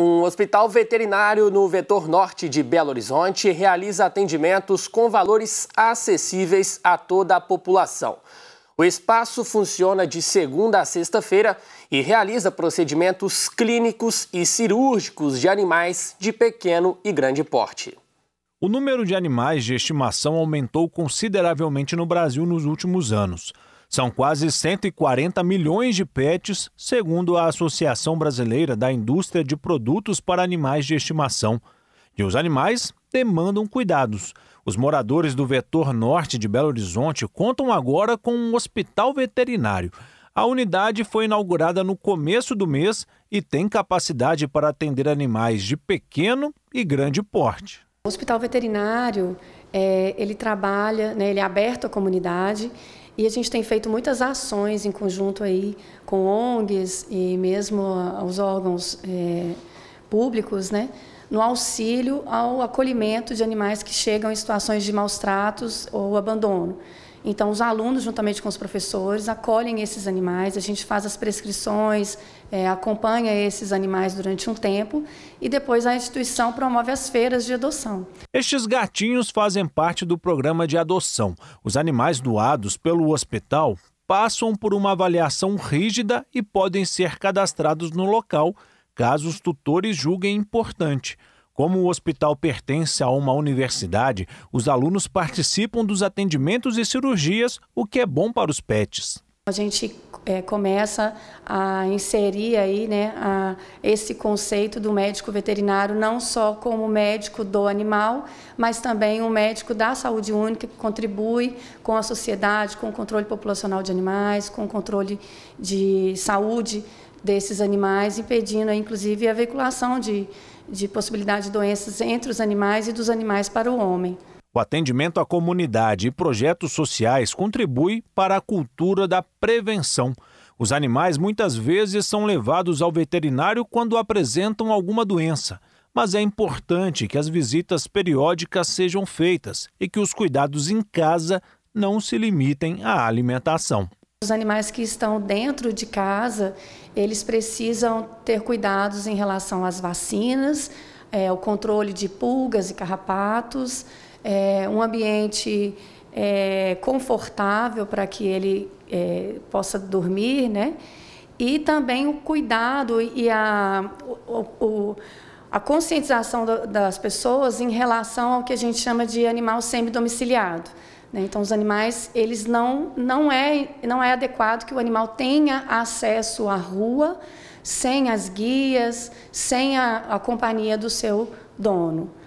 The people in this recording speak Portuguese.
Um hospital veterinário no vetor norte de Belo Horizonte realiza atendimentos com valores acessíveis a toda a população. O espaço funciona de segunda a sexta-feira e realiza procedimentos clínicos e cirúrgicos de animais de pequeno e grande porte. O número de animais de estimação aumentou consideravelmente no Brasil nos últimos anos. São quase 140 milhões de pets, segundo a Associação Brasileira da Indústria de Produtos para Animais de Estimação. E os animais demandam cuidados. Os moradores do vetor norte de Belo Horizonte contam agora com um hospital veterinário. A unidade foi inaugurada no começo do mês e tem capacidade para atender animais de pequeno e grande porte. O hospital veterinário, é, ele trabalha, né, ele é aberto à comunidade, e a gente tem feito muitas ações em conjunto aí com ONGs e mesmo aos órgãos é, públicos, né? No auxílio ao acolhimento de animais que chegam em situações de maus tratos ou abandono. Então, os alunos, juntamente com os professores, acolhem esses animais, a gente faz as prescrições, é, acompanha esses animais durante um tempo e depois a instituição promove as feiras de adoção. Estes gatinhos fazem parte do programa de adoção. Os animais doados pelo hospital passam por uma avaliação rígida e podem ser cadastrados no local, caso os tutores julguem importante. Como o hospital pertence a uma universidade, os alunos participam dos atendimentos e cirurgias, o que é bom para os pets. A gente é, começa a inserir aí, né, a, esse conceito do médico veterinário não só como médico do animal, mas também um médico da saúde única que contribui com a sociedade, com o controle populacional de animais, com o controle de saúde desses animais, impedindo inclusive a veiculação de, de possibilidade de doenças entre os animais e dos animais para o homem. O atendimento à comunidade e projetos sociais contribui para a cultura da prevenção. Os animais muitas vezes são levados ao veterinário quando apresentam alguma doença, mas é importante que as visitas periódicas sejam feitas e que os cuidados em casa não se limitem à alimentação. Os animais que estão dentro de casa, eles precisam ter cuidados em relação às vacinas, é, o controle de pulgas e carrapatos, é, um ambiente é, confortável para que ele é, possa dormir, né? E também o cuidado e a, o, o, a conscientização das pessoas em relação ao que a gente chama de animal semi domiciliado né? Então, os animais, eles não, não, é, não é adequado que o animal tenha acesso à rua sem as guias, sem a, a companhia do seu dono.